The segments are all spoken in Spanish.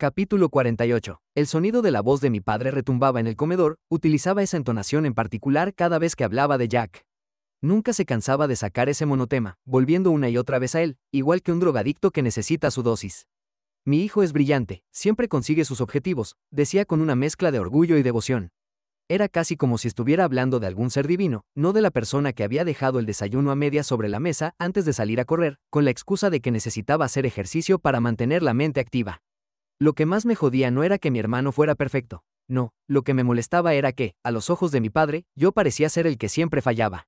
Capítulo 48. El sonido de la voz de mi padre retumbaba en el comedor, utilizaba esa entonación en particular cada vez que hablaba de Jack. Nunca se cansaba de sacar ese monotema, volviendo una y otra vez a él, igual que un drogadicto que necesita su dosis. Mi hijo es brillante, siempre consigue sus objetivos, decía con una mezcla de orgullo y devoción. Era casi como si estuviera hablando de algún ser divino, no de la persona que había dejado el desayuno a media sobre la mesa antes de salir a correr, con la excusa de que necesitaba hacer ejercicio para mantener la mente activa. Lo que más me jodía no era que mi hermano fuera perfecto. No, lo que me molestaba era que, a los ojos de mi padre, yo parecía ser el que siempre fallaba.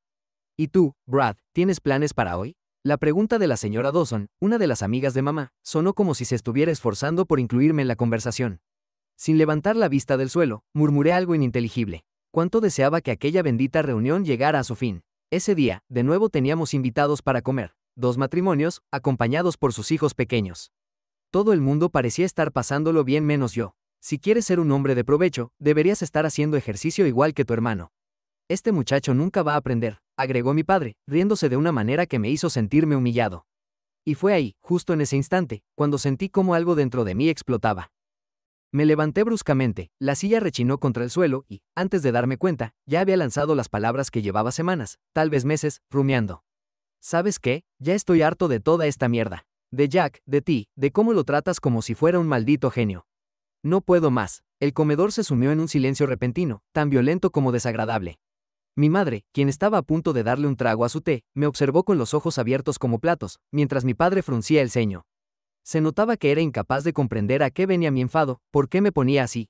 ¿Y tú, Brad, tienes planes para hoy? La pregunta de la señora Dawson, una de las amigas de mamá, sonó como si se estuviera esforzando por incluirme en la conversación. Sin levantar la vista del suelo, murmuré algo ininteligible. Cuánto deseaba que aquella bendita reunión llegara a su fin. Ese día, de nuevo teníamos invitados para comer, dos matrimonios, acompañados por sus hijos pequeños. Todo el mundo parecía estar pasándolo bien menos yo. Si quieres ser un hombre de provecho, deberías estar haciendo ejercicio igual que tu hermano. Este muchacho nunca va a aprender, agregó mi padre, riéndose de una manera que me hizo sentirme humillado. Y fue ahí, justo en ese instante, cuando sentí como algo dentro de mí explotaba. Me levanté bruscamente, la silla rechinó contra el suelo y, antes de darme cuenta, ya había lanzado las palabras que llevaba semanas, tal vez meses, rumiando. ¿Sabes qué? Ya estoy harto de toda esta mierda de Jack, de ti, de cómo lo tratas como si fuera un maldito genio. No puedo más. El comedor se sumió en un silencio repentino, tan violento como desagradable. Mi madre, quien estaba a punto de darle un trago a su té, me observó con los ojos abiertos como platos, mientras mi padre fruncía el ceño. Se notaba que era incapaz de comprender a qué venía mi enfado, por qué me ponía así.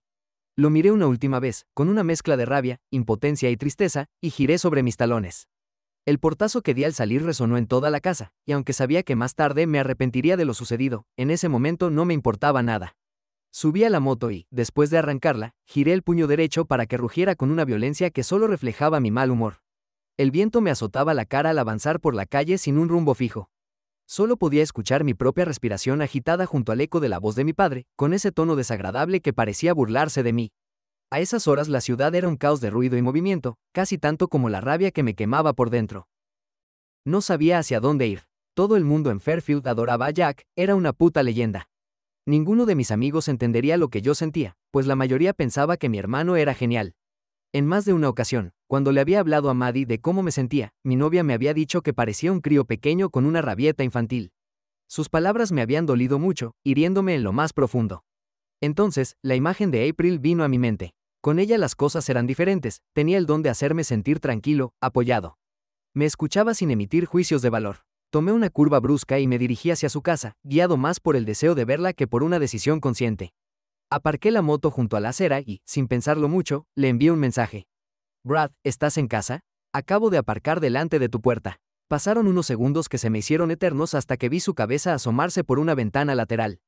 Lo miré una última vez, con una mezcla de rabia, impotencia y tristeza, y giré sobre mis talones. El portazo que di al salir resonó en toda la casa, y aunque sabía que más tarde me arrepentiría de lo sucedido, en ese momento no me importaba nada. Subí a la moto y, después de arrancarla, giré el puño derecho para que rugiera con una violencia que solo reflejaba mi mal humor. El viento me azotaba la cara al avanzar por la calle sin un rumbo fijo. Solo podía escuchar mi propia respiración agitada junto al eco de la voz de mi padre, con ese tono desagradable que parecía burlarse de mí. A esas horas la ciudad era un caos de ruido y movimiento, casi tanto como la rabia que me quemaba por dentro. No sabía hacia dónde ir. Todo el mundo en Fairfield adoraba a Jack, era una puta leyenda. Ninguno de mis amigos entendería lo que yo sentía, pues la mayoría pensaba que mi hermano era genial. En más de una ocasión, cuando le había hablado a Maddie de cómo me sentía, mi novia me había dicho que parecía un crío pequeño con una rabieta infantil. Sus palabras me habían dolido mucho, hiriéndome en lo más profundo. Entonces, la imagen de April vino a mi mente. Con ella las cosas eran diferentes, tenía el don de hacerme sentir tranquilo, apoyado. Me escuchaba sin emitir juicios de valor. Tomé una curva brusca y me dirigí hacia su casa, guiado más por el deseo de verla que por una decisión consciente. Aparqué la moto junto a la acera y, sin pensarlo mucho, le envié un mensaje. Brad, ¿estás en casa? Acabo de aparcar delante de tu puerta. Pasaron unos segundos que se me hicieron eternos hasta que vi su cabeza asomarse por una ventana lateral.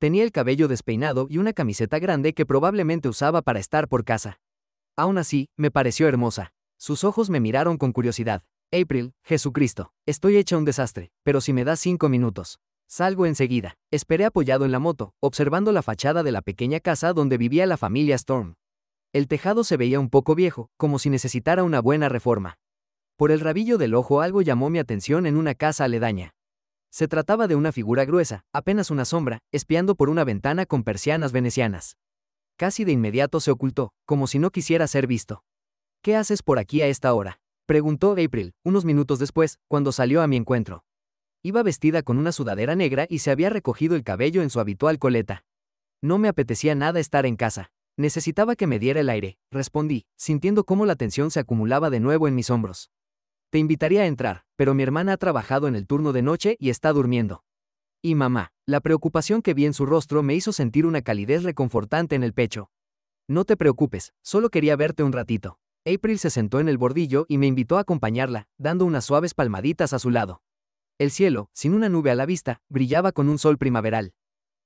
Tenía el cabello despeinado y una camiseta grande que probablemente usaba para estar por casa. Aún así, me pareció hermosa. Sus ojos me miraron con curiosidad. April, Jesucristo, estoy hecha un desastre, pero si me das cinco minutos. Salgo enseguida. Esperé apoyado en la moto, observando la fachada de la pequeña casa donde vivía la familia Storm. El tejado se veía un poco viejo, como si necesitara una buena reforma. Por el rabillo del ojo algo llamó mi atención en una casa aledaña. Se trataba de una figura gruesa, apenas una sombra, espiando por una ventana con persianas venecianas. Casi de inmediato se ocultó, como si no quisiera ser visto. ¿Qué haces por aquí a esta hora? preguntó April, unos minutos después, cuando salió a mi encuentro. Iba vestida con una sudadera negra y se había recogido el cabello en su habitual coleta. No me apetecía nada estar en casa. Necesitaba que me diera el aire, respondí, sintiendo cómo la tensión se acumulaba de nuevo en mis hombros. Te invitaría a entrar, pero mi hermana ha trabajado en el turno de noche y está durmiendo. Y mamá, la preocupación que vi en su rostro me hizo sentir una calidez reconfortante en el pecho. No te preocupes, solo quería verte un ratito. April se sentó en el bordillo y me invitó a acompañarla, dando unas suaves palmaditas a su lado. El cielo, sin una nube a la vista, brillaba con un sol primaveral.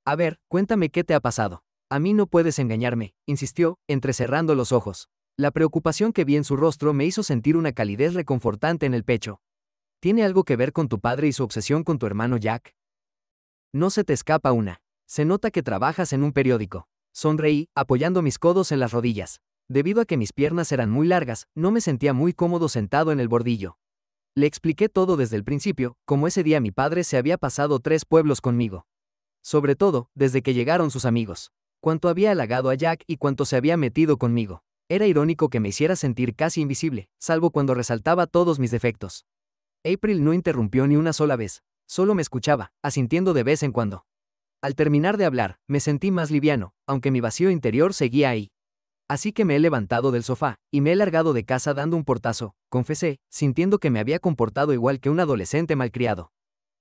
A ver, cuéntame qué te ha pasado. A mí no puedes engañarme, insistió, entrecerrando los ojos. La preocupación que vi en su rostro me hizo sentir una calidez reconfortante en el pecho. ¿Tiene algo que ver con tu padre y su obsesión con tu hermano Jack? No se te escapa una. Se nota que trabajas en un periódico. Sonreí, apoyando mis codos en las rodillas. Debido a que mis piernas eran muy largas, no me sentía muy cómodo sentado en el bordillo. Le expliqué todo desde el principio, como ese día mi padre se había pasado tres pueblos conmigo. Sobre todo, desde que llegaron sus amigos. Cuánto había halagado a Jack y cuánto se había metido conmigo. Era irónico que me hiciera sentir casi invisible, salvo cuando resaltaba todos mis defectos. April no interrumpió ni una sola vez, solo me escuchaba, asintiendo de vez en cuando. Al terminar de hablar, me sentí más liviano, aunque mi vacío interior seguía ahí. Así que me he levantado del sofá, y me he largado de casa dando un portazo, confesé, sintiendo que me había comportado igual que un adolescente malcriado.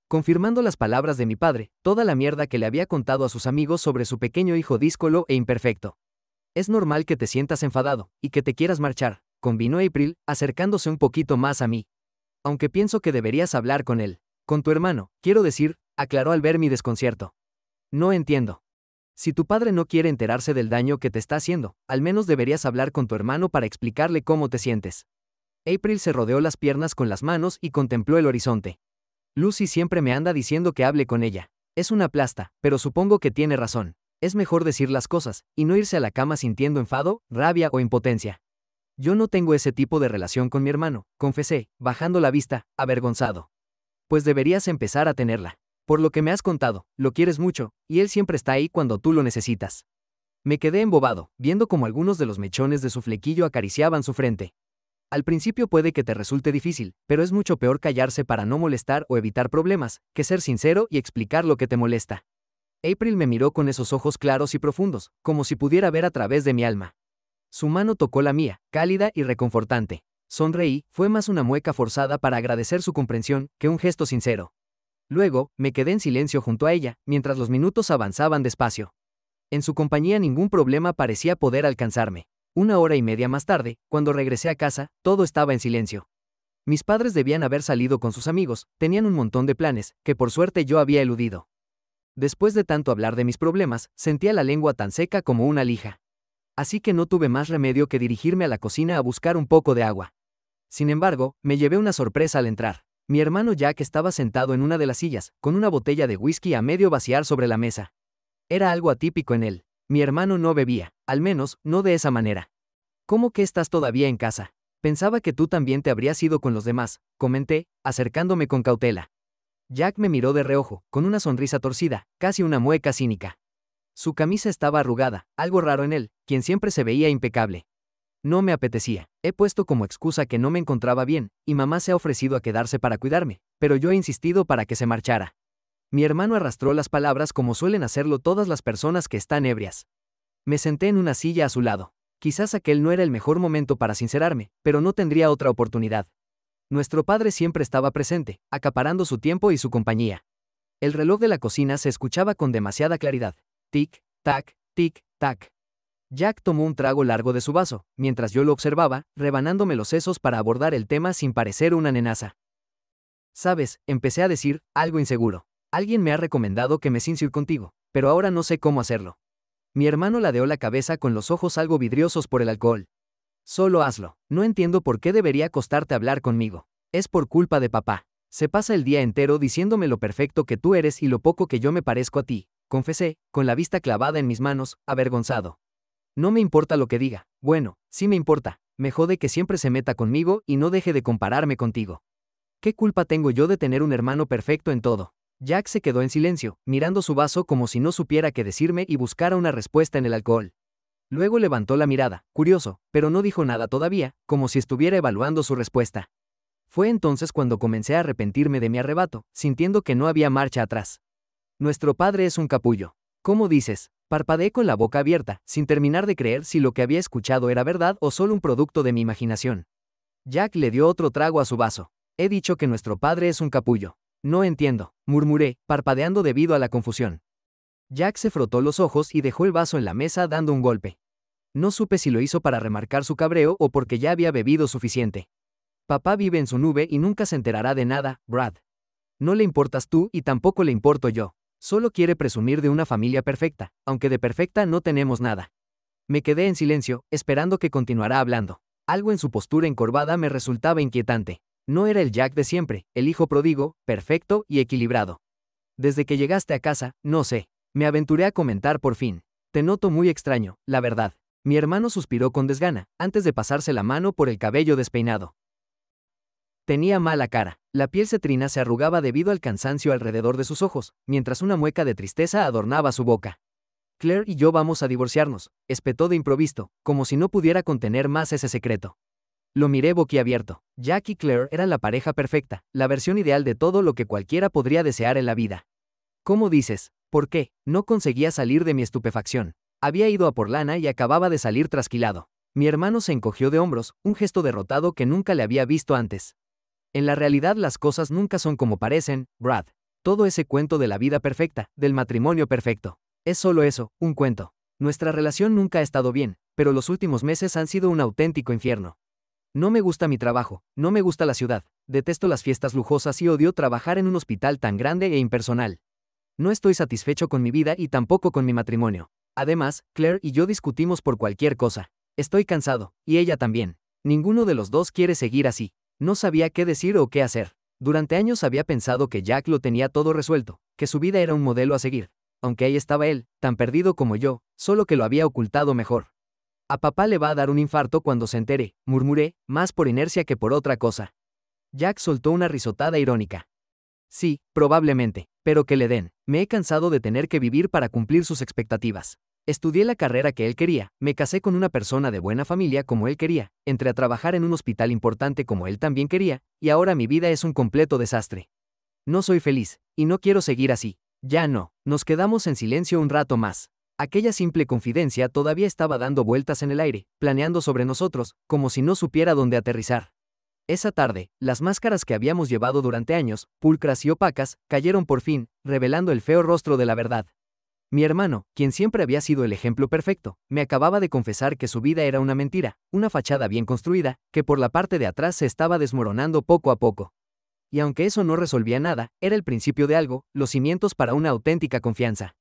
Confirmando las palabras de mi padre, toda la mierda que le había contado a sus amigos sobre su pequeño hijo díscolo e imperfecto. Es normal que te sientas enfadado y que te quieras marchar, combinó April, acercándose un poquito más a mí. Aunque pienso que deberías hablar con él. Con tu hermano, quiero decir, aclaró al ver mi desconcierto. No entiendo. Si tu padre no quiere enterarse del daño que te está haciendo, al menos deberías hablar con tu hermano para explicarle cómo te sientes. April se rodeó las piernas con las manos y contempló el horizonte. Lucy siempre me anda diciendo que hable con ella. Es una plasta, pero supongo que tiene razón es mejor decir las cosas y no irse a la cama sintiendo enfado, rabia o impotencia. Yo no tengo ese tipo de relación con mi hermano, confesé, bajando la vista, avergonzado. Pues deberías empezar a tenerla. Por lo que me has contado, lo quieres mucho, y él siempre está ahí cuando tú lo necesitas. Me quedé embobado, viendo como algunos de los mechones de su flequillo acariciaban su frente. Al principio puede que te resulte difícil, pero es mucho peor callarse para no molestar o evitar problemas, que ser sincero y explicar lo que te molesta. April me miró con esos ojos claros y profundos, como si pudiera ver a través de mi alma. Su mano tocó la mía, cálida y reconfortante. Sonreí, fue más una mueca forzada para agradecer su comprensión que un gesto sincero. Luego, me quedé en silencio junto a ella, mientras los minutos avanzaban despacio. En su compañía ningún problema parecía poder alcanzarme. Una hora y media más tarde, cuando regresé a casa, todo estaba en silencio. Mis padres debían haber salido con sus amigos, tenían un montón de planes, que por suerte yo había eludido. Después de tanto hablar de mis problemas, sentía la lengua tan seca como una lija. Así que no tuve más remedio que dirigirme a la cocina a buscar un poco de agua. Sin embargo, me llevé una sorpresa al entrar. Mi hermano Jack estaba sentado en una de las sillas, con una botella de whisky a medio vaciar sobre la mesa. Era algo atípico en él. Mi hermano no bebía, al menos, no de esa manera. ¿Cómo que estás todavía en casa? Pensaba que tú también te habrías ido con los demás, comenté, acercándome con cautela. Jack me miró de reojo, con una sonrisa torcida, casi una mueca cínica. Su camisa estaba arrugada, algo raro en él, quien siempre se veía impecable. No me apetecía. He puesto como excusa que no me encontraba bien, y mamá se ha ofrecido a quedarse para cuidarme, pero yo he insistido para que se marchara. Mi hermano arrastró las palabras como suelen hacerlo todas las personas que están ebrias. Me senté en una silla a su lado. Quizás aquel no era el mejor momento para sincerarme, pero no tendría otra oportunidad. Nuestro padre siempre estaba presente, acaparando su tiempo y su compañía. El reloj de la cocina se escuchaba con demasiada claridad. Tic, tac, tic, tac. Jack tomó un trago largo de su vaso, mientras yo lo observaba, rebanándome los sesos para abordar el tema sin parecer una nenaza. Sabes, empecé a decir, algo inseguro. Alguien me ha recomendado que me cincir contigo, pero ahora no sé cómo hacerlo. Mi hermano ladeó la cabeza con los ojos algo vidriosos por el alcohol. Solo hazlo. No entiendo por qué debería costarte hablar conmigo. Es por culpa de papá. Se pasa el día entero diciéndome lo perfecto que tú eres y lo poco que yo me parezco a ti, confesé, con la vista clavada en mis manos, avergonzado. No me importa lo que diga. Bueno, sí me importa. Me jode que siempre se meta conmigo y no deje de compararme contigo. ¿Qué culpa tengo yo de tener un hermano perfecto en todo? Jack se quedó en silencio, mirando su vaso como si no supiera qué decirme y buscara una respuesta en el alcohol. Luego levantó la mirada, curioso, pero no dijo nada todavía, como si estuviera evaluando su respuesta. Fue entonces cuando comencé a arrepentirme de mi arrebato, sintiendo que no había marcha atrás. Nuestro padre es un capullo. ¿Cómo dices? Parpadeé con la boca abierta, sin terminar de creer si lo que había escuchado era verdad o solo un producto de mi imaginación. Jack le dio otro trago a su vaso. He dicho que nuestro padre es un capullo. No entiendo, murmuré, parpadeando debido a la confusión. Jack se frotó los ojos y dejó el vaso en la mesa dando un golpe. No supe si lo hizo para remarcar su cabreo o porque ya había bebido suficiente. Papá vive en su nube y nunca se enterará de nada, Brad. No le importas tú y tampoco le importo yo. Solo quiere presumir de una familia perfecta, aunque de perfecta no tenemos nada. Me quedé en silencio, esperando que continuara hablando. Algo en su postura encorvada me resultaba inquietante. No era el Jack de siempre, el hijo prodigo, perfecto y equilibrado. Desde que llegaste a casa, no sé, me aventuré a comentar por fin. Te noto muy extraño, la verdad. Mi hermano suspiró con desgana, antes de pasarse la mano por el cabello despeinado. Tenía mala cara, la piel cetrina se arrugaba debido al cansancio alrededor de sus ojos, mientras una mueca de tristeza adornaba su boca. Claire y yo vamos a divorciarnos, espetó de improviso, como si no pudiera contener más ese secreto. Lo miré boquiabierto. Jack y Claire eran la pareja perfecta, la versión ideal de todo lo que cualquiera podría desear en la vida. ¿Cómo dices? ¿Por qué? No conseguía salir de mi estupefacción. Había ido a por lana y acababa de salir trasquilado. Mi hermano se encogió de hombros, un gesto derrotado que nunca le había visto antes. En la realidad las cosas nunca son como parecen, Brad. Todo ese cuento de la vida perfecta, del matrimonio perfecto. Es solo eso, un cuento. Nuestra relación nunca ha estado bien, pero los últimos meses han sido un auténtico infierno. No me gusta mi trabajo, no me gusta la ciudad, detesto las fiestas lujosas y odio trabajar en un hospital tan grande e impersonal. No estoy satisfecho con mi vida y tampoco con mi matrimonio. Además, Claire y yo discutimos por cualquier cosa. Estoy cansado, y ella también. Ninguno de los dos quiere seguir así. No sabía qué decir o qué hacer. Durante años había pensado que Jack lo tenía todo resuelto, que su vida era un modelo a seguir. Aunque ahí estaba él, tan perdido como yo, solo que lo había ocultado mejor. A papá le va a dar un infarto cuando se entere, murmuré, más por inercia que por otra cosa. Jack soltó una risotada irónica. Sí, probablemente. Pero que le den, me he cansado de tener que vivir para cumplir sus expectativas. Estudié la carrera que él quería, me casé con una persona de buena familia como él quería, entré a trabajar en un hospital importante como él también quería, y ahora mi vida es un completo desastre. No soy feliz, y no quiero seguir así. Ya no, nos quedamos en silencio un rato más. Aquella simple confidencia todavía estaba dando vueltas en el aire, planeando sobre nosotros, como si no supiera dónde aterrizar. Esa tarde, las máscaras que habíamos llevado durante años, pulcras y opacas, cayeron por fin, revelando el feo rostro de la verdad. Mi hermano, quien siempre había sido el ejemplo perfecto, me acababa de confesar que su vida era una mentira, una fachada bien construida, que por la parte de atrás se estaba desmoronando poco a poco. Y aunque eso no resolvía nada, era el principio de algo, los cimientos para una auténtica confianza.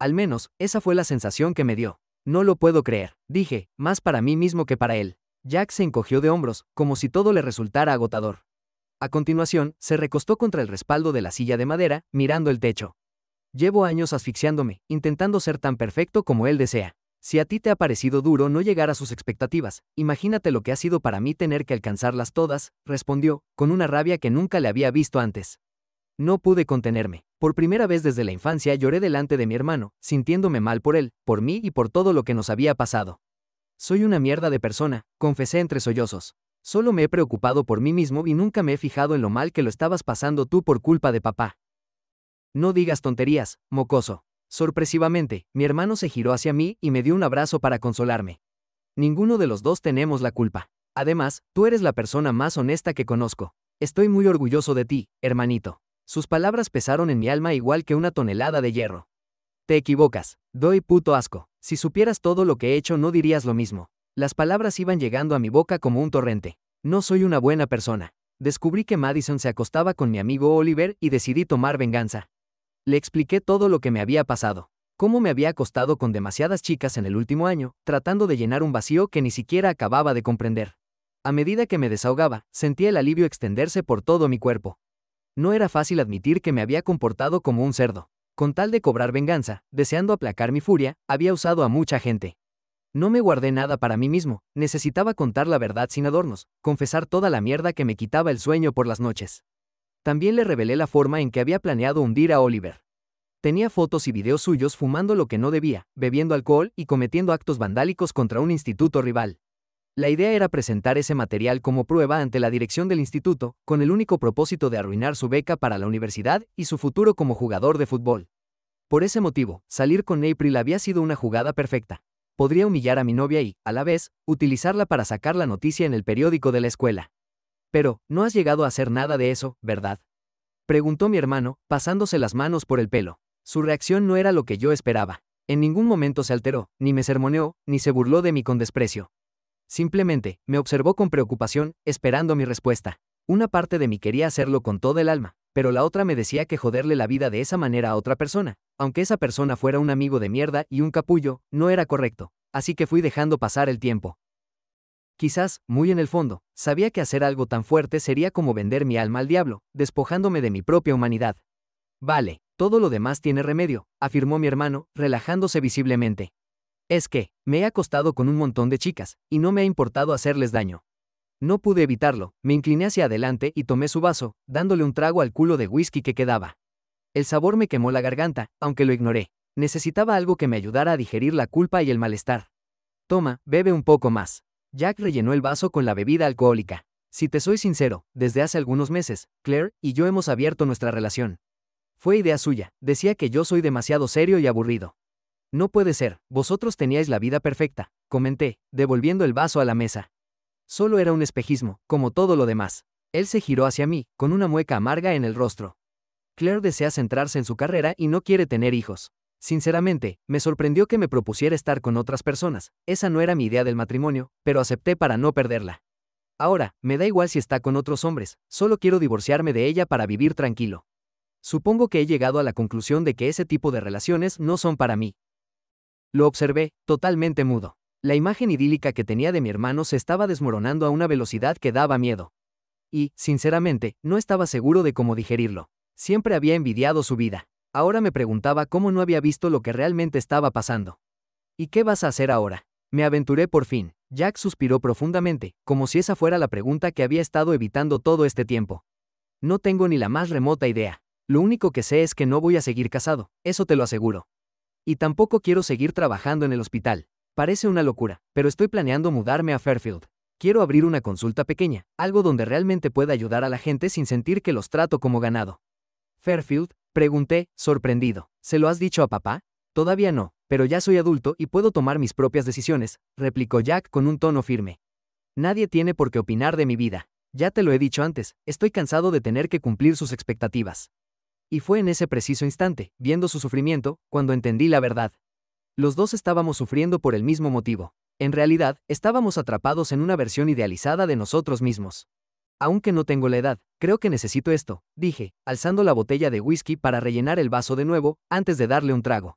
Al menos, esa fue la sensación que me dio. No lo puedo creer, dije, más para mí mismo que para él. Jack se encogió de hombros, como si todo le resultara agotador. A continuación, se recostó contra el respaldo de la silla de madera, mirando el techo. Llevo años asfixiándome, intentando ser tan perfecto como él desea. Si a ti te ha parecido duro no llegar a sus expectativas, imagínate lo que ha sido para mí tener que alcanzarlas todas, respondió, con una rabia que nunca le había visto antes. No pude contenerme. Por primera vez desde la infancia lloré delante de mi hermano, sintiéndome mal por él, por mí y por todo lo que nos había pasado. Soy una mierda de persona, confesé entre sollozos. Solo me he preocupado por mí mismo y nunca me he fijado en lo mal que lo estabas pasando tú por culpa de papá. No digas tonterías, mocoso. Sorpresivamente, mi hermano se giró hacia mí y me dio un abrazo para consolarme. Ninguno de los dos tenemos la culpa. Además, tú eres la persona más honesta que conozco. Estoy muy orgulloso de ti, hermanito. Sus palabras pesaron en mi alma igual que una tonelada de hierro. Te equivocas. Doy puto asco. Si supieras todo lo que he hecho no dirías lo mismo. Las palabras iban llegando a mi boca como un torrente. No soy una buena persona. Descubrí que Madison se acostaba con mi amigo Oliver y decidí tomar venganza. Le expliqué todo lo que me había pasado. Cómo me había acostado con demasiadas chicas en el último año, tratando de llenar un vacío que ni siquiera acababa de comprender. A medida que me desahogaba, sentía el alivio extenderse por todo mi cuerpo. No era fácil admitir que me había comportado como un cerdo. Con tal de cobrar venganza, deseando aplacar mi furia, había usado a mucha gente. No me guardé nada para mí mismo, necesitaba contar la verdad sin adornos, confesar toda la mierda que me quitaba el sueño por las noches. También le revelé la forma en que había planeado hundir a Oliver. Tenía fotos y videos suyos fumando lo que no debía, bebiendo alcohol y cometiendo actos vandálicos contra un instituto rival. La idea era presentar ese material como prueba ante la dirección del instituto, con el único propósito de arruinar su beca para la universidad y su futuro como jugador de fútbol. Por ese motivo, salir con April había sido una jugada perfecta. Podría humillar a mi novia y, a la vez, utilizarla para sacar la noticia en el periódico de la escuela. Pero, no has llegado a hacer nada de eso, ¿verdad? Preguntó mi hermano, pasándose las manos por el pelo. Su reacción no era lo que yo esperaba. En ningún momento se alteró, ni me sermoneó, ni se burló de mí con desprecio. Simplemente, me observó con preocupación, esperando mi respuesta. Una parte de mí quería hacerlo con todo el alma, pero la otra me decía que joderle la vida de esa manera a otra persona, aunque esa persona fuera un amigo de mierda y un capullo, no era correcto, así que fui dejando pasar el tiempo. Quizás, muy en el fondo, sabía que hacer algo tan fuerte sería como vender mi alma al diablo, despojándome de mi propia humanidad. Vale, todo lo demás tiene remedio, afirmó mi hermano, relajándose visiblemente. Es que, me he acostado con un montón de chicas, y no me ha importado hacerles daño. No pude evitarlo, me incliné hacia adelante y tomé su vaso, dándole un trago al culo de whisky que quedaba. El sabor me quemó la garganta, aunque lo ignoré. Necesitaba algo que me ayudara a digerir la culpa y el malestar. Toma, bebe un poco más. Jack rellenó el vaso con la bebida alcohólica. Si te soy sincero, desde hace algunos meses, Claire y yo hemos abierto nuestra relación. Fue idea suya, decía que yo soy demasiado serio y aburrido. No puede ser, vosotros teníais la vida perfecta, comenté, devolviendo el vaso a la mesa. Solo era un espejismo, como todo lo demás. Él se giró hacia mí, con una mueca amarga en el rostro. Claire desea centrarse en su carrera y no quiere tener hijos. Sinceramente, me sorprendió que me propusiera estar con otras personas, esa no era mi idea del matrimonio, pero acepté para no perderla. Ahora, me da igual si está con otros hombres, solo quiero divorciarme de ella para vivir tranquilo. Supongo que he llegado a la conclusión de que ese tipo de relaciones no son para mí, lo observé, totalmente mudo. La imagen idílica que tenía de mi hermano se estaba desmoronando a una velocidad que daba miedo. Y, sinceramente, no estaba seguro de cómo digerirlo. Siempre había envidiado su vida. Ahora me preguntaba cómo no había visto lo que realmente estaba pasando. ¿Y qué vas a hacer ahora? Me aventuré por fin. Jack suspiró profundamente, como si esa fuera la pregunta que había estado evitando todo este tiempo. No tengo ni la más remota idea. Lo único que sé es que no voy a seguir casado, eso te lo aseguro. Y tampoco quiero seguir trabajando en el hospital. Parece una locura, pero estoy planeando mudarme a Fairfield. Quiero abrir una consulta pequeña, algo donde realmente pueda ayudar a la gente sin sentir que los trato como ganado. Fairfield, pregunté, sorprendido. ¿Se lo has dicho a papá? Todavía no, pero ya soy adulto y puedo tomar mis propias decisiones, replicó Jack con un tono firme. Nadie tiene por qué opinar de mi vida. Ya te lo he dicho antes, estoy cansado de tener que cumplir sus expectativas. Y fue en ese preciso instante, viendo su sufrimiento, cuando entendí la verdad. Los dos estábamos sufriendo por el mismo motivo. En realidad, estábamos atrapados en una versión idealizada de nosotros mismos. Aunque no tengo la edad, creo que necesito esto, dije, alzando la botella de whisky para rellenar el vaso de nuevo, antes de darle un trago.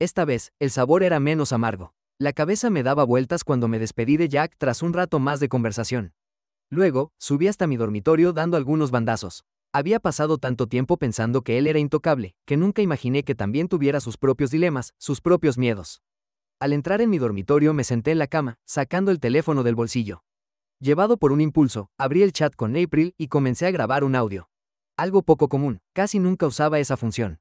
Esta vez, el sabor era menos amargo. La cabeza me daba vueltas cuando me despedí de Jack tras un rato más de conversación. Luego, subí hasta mi dormitorio dando algunos bandazos. Había pasado tanto tiempo pensando que él era intocable, que nunca imaginé que también tuviera sus propios dilemas, sus propios miedos. Al entrar en mi dormitorio me senté en la cama, sacando el teléfono del bolsillo. Llevado por un impulso, abrí el chat con April y comencé a grabar un audio. Algo poco común, casi nunca usaba esa función.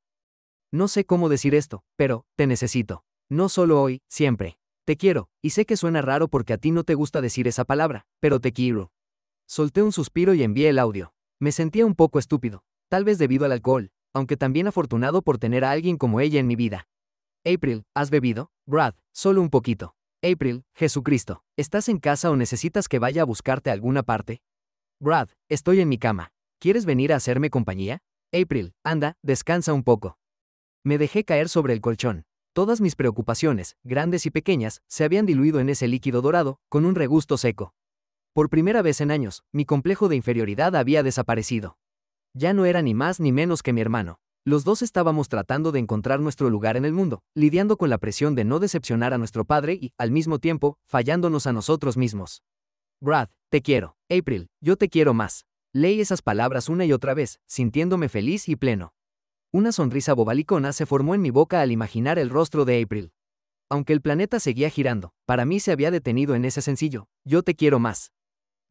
No sé cómo decir esto, pero, te necesito. No solo hoy, siempre. Te quiero, y sé que suena raro porque a ti no te gusta decir esa palabra, pero te quiero. Solté un suspiro y envié el audio. Me sentía un poco estúpido, tal vez debido al alcohol, aunque también afortunado por tener a alguien como ella en mi vida. April, ¿has bebido? Brad, solo un poquito. April, Jesucristo, ¿estás en casa o necesitas que vaya a buscarte alguna parte? Brad, estoy en mi cama. ¿Quieres venir a hacerme compañía? April, anda, descansa un poco. Me dejé caer sobre el colchón. Todas mis preocupaciones, grandes y pequeñas, se habían diluido en ese líquido dorado, con un regusto seco. Por primera vez en años, mi complejo de inferioridad había desaparecido. Ya no era ni más ni menos que mi hermano. Los dos estábamos tratando de encontrar nuestro lugar en el mundo, lidiando con la presión de no decepcionar a nuestro padre y, al mismo tiempo, fallándonos a nosotros mismos. Brad, te quiero. April, yo te quiero más. Leí esas palabras una y otra vez, sintiéndome feliz y pleno. Una sonrisa bobalicona se formó en mi boca al imaginar el rostro de April. Aunque el planeta seguía girando, para mí se había detenido en ese sencillo, yo te quiero más.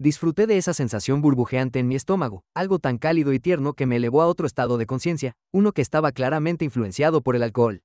Disfruté de esa sensación burbujeante en mi estómago, algo tan cálido y tierno que me elevó a otro estado de conciencia, uno que estaba claramente influenciado por el alcohol.